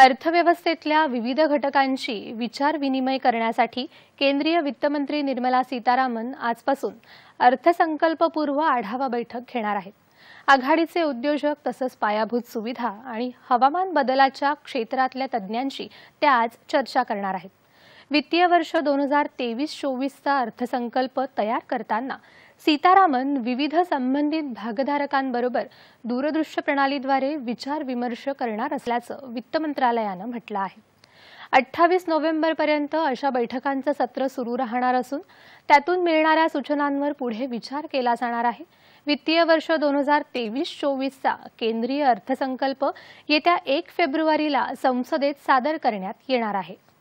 अर्थव्यवस्थेतल्या विविध घटकांशी विचारविनिमय करण्यासाठी केंद्रीय वित्तमंत्री निर्मला सीतारामन आजपासून अर्थसंकल्पपूर्व आढावा बैठक घेणार आहेत आघाडीचे उद्योजक तसंच पायाभूत सुविधा आणि हवामान बदलाच्या क्षेत्रातल्या तज्ज्ञांशी त्या आज चर्चा करणार आहेत वित्तीय वर्ष दोन हजार तेवीस चोवीसचा अर्थसंकल्प तयार करताना सीतारामन विविध संबंधित भागधारकांबरोबर दूरदृश्य प्रणालीद्वारे विचार विमर्श करणार असल्याचं वित्त मंत्रालयानं म्हटलं आहे अठ्ठावीस नोव्हेंबरपर्यंत अशा बैठकांचं सत्र सुरू राहणार असून त्यातून मिळणाऱ्या सूचनांवर पुढे विचार केला जाणार आहे वित्तीय वर्ष दोन हजार तेवीस चोवीसचा केंद्रीय अर्थसंकल्प येत्या एक फेब्रुवारीला संसदेत सादर करण्यात येणार आहे